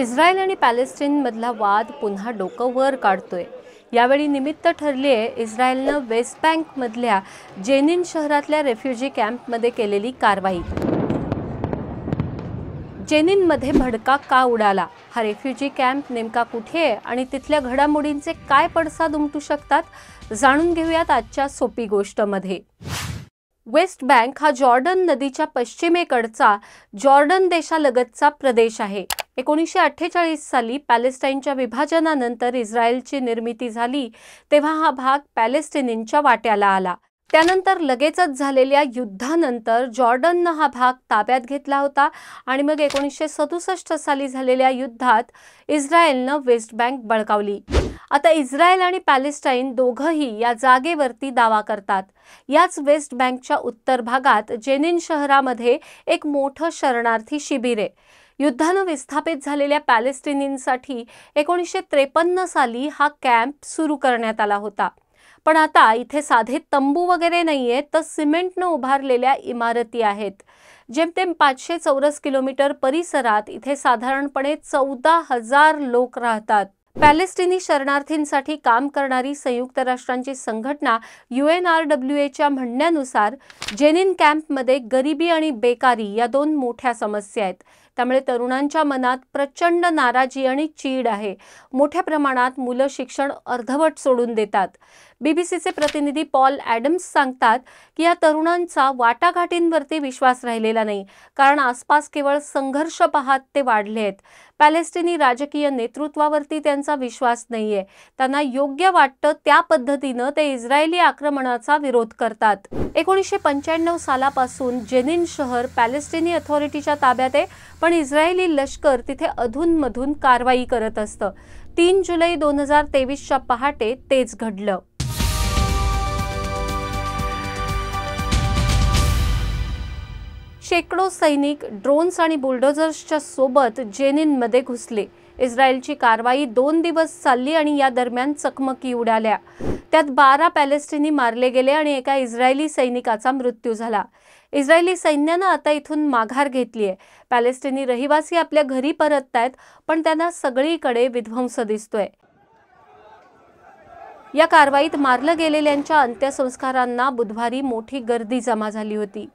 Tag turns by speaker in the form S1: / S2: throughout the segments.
S1: Israel आणि मधला वाद पुन्हा डोकं वर काढतोय यावेळी निमित्त ठरली आहे इस्रायलनं वेस्ट बँकमधल्या जेनिन शहरातल्या रेफ्युजी कॅम्पमध्ये केलेली कारवाई जेनिनमध्ये भडका का उडाला हा रेफ्युजी कॅम्प नेमका कुठे आहे आणि तिथल्या घडामोडींचे काय पडसाद उमटू शकतात जाणून घेऊयात आजच्या सोपी मध्ये वेस्ट बँक हा जॉर्डन नदीच्या पश्चिमेकडचा जॉर्डन देशालगतचा प्रदेश आहे एकोणीसशे अठ्ठेचाळीस साली पॅलेस्टाईनच्या विभाजनानंतर इस्रायलची निर्मिती झाली तेव्हा हा भाग पॅलेस्टिनींच्या वाट्याला आला त्यानंतर लगेचच झालेल्या युद्धानंतर जॉर्डननं हा भाग ताब्यात घेतला होता आणि मग एकोणीसशे सदुसष्ट साली झालेल्या युद्धात इस्रायलनं वेस्ट बँक बळकावली आता इस्रायल आणि पॅलेस्टाईन दोघंही या जागेवरती दावा करतात याच वेस्ट बँकच्या उत्तर भागात जेनिन शहरामध्ये एक मोठं शरणार्थी शिबिर आहे युद्धानं विस्थापित झालेल्या पॅलेस्टिनींसाठी एकोणीसशे त्रेपन्न साली हा कॅम्प सुरू करण्यात आला होता पण आता इथे साधे तंबू वगैरे नाही आहेत तर सिमेंटनं उभारलेल्या इमारती आहेत जेमतेम पाचशे चौरस किलोमीटर परिसरात इथे साधारणपणे चौदा हजार लोक राहतात पॅलेस्टिनी शरणार्थींसाठी काम करणारी संयुक्त राष्ट्रांची संघटना यू एन आर डब्ल्यू एच्या म्हणण्यानुसार जेनिन कॅम्पमध्ये गरिबी आणि बेकारी या दोन मोठ्या समस्या आहेत त्यामुळे तरुणांच्या मनात प्रचंड नाराजी आणि चीड आहे मोठ्या प्रमाणात मुलं शिक्षण अर्धवट सोडून देतात बीबीसीचे प्रतिनिधी पॉल ॲडम्स सांगतात की या तरुणांचा वाटाघाटींवरती विश्वास राहिलेला नाही कारण आसपास केवळ संघर्ष पाहत ते वाढले आहेत पॅलेस्टिनी राजकीय नेतृत्वावरती त्यांचा विश्वास नाहीये त्यांना योग्य वाटतं त्या पद्धतीनं ते इस्रायली आक्रमणाचा विरोध करतात एकोणीसशे पंच्याण्णव सालापासून जेनिन शहर पॅलेस्टिनी अथॉरिटीच्या ताब्यात आहे पण इस्रायली लष्कर तिथे अधूनमधून कारवाई करत असतं तीन जुलै दोन हजार तेवीसच्या पहाटे तेच घडलं शेकडो सैनिक ड्रोन्स आणि बुलडोझर्सच्या सोबत जेनिनमध्ये घुसले इस्रायलची कारवाई दोन दिवस चालली आणि या दरम्यान चकमकी उडाल्या त्यात बारा पॅलेस्टिनी मारले गेले आणि एका इस्रायली सैनिकाचा मृत्यू झाला इस्रायली सैन्यानं आता इथून माघार घेतली आहे पॅलेस्टिनी रहिवासी आपल्या घरी परतत आहेत पण त्यांना सगळीकडे विध्वंस दिसतोय या कारवाईत मारलं गेलेल्यांच्या अंत्यसंस्कारांना बुधवारी मोठी गर्दी जमा झाली होती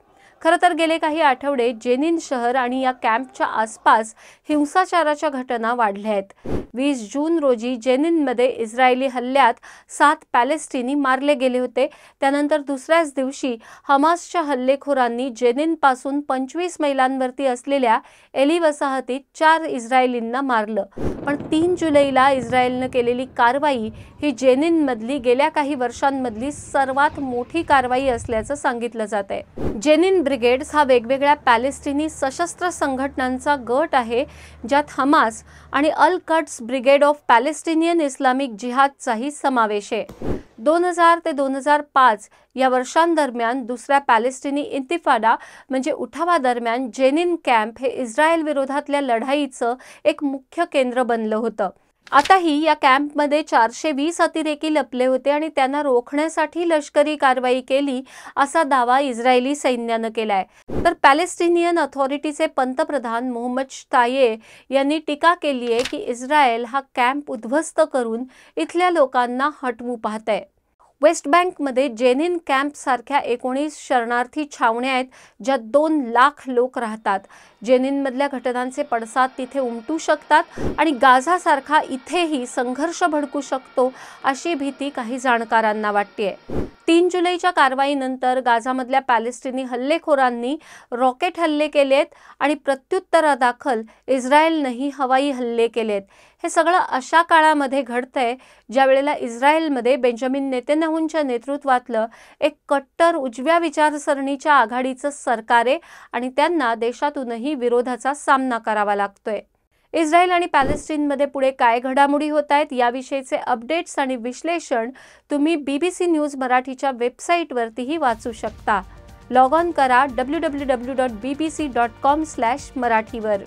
S1: खरं तर गेले काही आठवडे जेनिन शहर आणि या कॅम्पच्या आसपास हिंसाचाराच्या घटना वाढल्या आहेत वीस जून रोजी जेनिनमध्ये इस्रायली हल्ल्यात सात पॅलेस्टिनी मारले गेले होते त्यानंतर दुसऱ्याच दिवशी हमासच्या हल्लेखोरांनी जेनिनपासून पंचवीस मैलांवरती असलेल्या एली वसाहतीत चार इस्रायलींना मारलं पण तीन जुलैला इस्रायलनं केलेली कारवाई ही जेनिनमधली गेल्या काही वर्षांमधली सर्वात मोठी कारवाई असल्याचं सांगितलं जात आहे जेनिन ब्रिगेड्स हा वेगवेगळ्या पॅलेस्टिनी सशस्त्र संघटनांचा गट आहे ज्यात हमास आणि Al Quds Brigade of Palestinian Islamic जिहादचाही समावेश आहे दोन हजार ते दोन हजार पाच या वर्षांदरम्यान दुसऱ्या पॅलेस्टिनी इंतिफाडा म्हणजे उठावादरम्यान जेनिन कॅम्प हे इस्रायल विरोधातल्या लढाईचं एक मुख्य केंद्र बनलं होतं आताही या कॅम्पमध्ये चारशे वीस अतिरेकी लपले होते आणि त्यांना रोखण्यासाठी लष्करी कारवाई केली असा दावा इस्रायली सैन्यानं केलाय तर पॅलेस्टिनियन अथॉरिटीचे पंतप्रधान मोहम्मद ताये यांनी टीका केली आहे की इस्रायल हा कॅम्प उद्ध्वस्त करून इथल्या लोकांना हटवू पाहत आहे वेस्ट बँकमध्ये जेनिन कॅम्पसारख्या एकोणीस शरणार्थी छावण्या आहेत ज्यात दोन लाख लोक राहतात जेनिनमधल्या घटनांचे पडसाद तिथे उमटू शकतात आणि गाझासारखा इथेही संघर्ष भडकू शकतो अशी भीती काही जाणकारांना वाटते तीन जुलैच्या कारवाईनंतर गाझामधल्या पॅलेस्टिनी हल्लेखोरांनी रॉकेट हल्ले केलेत आणि प्रत्युत्तरादाखल इस्रायलनंही हवाई हल्ले केलेत हे सगळं अशा काळामध्ये घडतंय ज्या वेळेला इस्रायलमध्ये बेंजामिन नेतेनाहूंच्या नेतृत्वातलं एक कट्टर उजव्या विचारसरणीच्या आघाडीचं सरकार आहे आणि त्यांना देशातूनही विरोधाचा सामना करावा लागतोय इस्रायल आणि पॅलेस्टिनमध्ये पुढे काय घडामोडी होत आहेत याविषयीचे अपडेट्स आणि विश्लेषण तुम्ही बी बी सी न्यूज मराठीच्या वेबसाईटवरतीही वाचू शकता लॉग ऑन करा W W W dot B B C dot com slash मराठीवर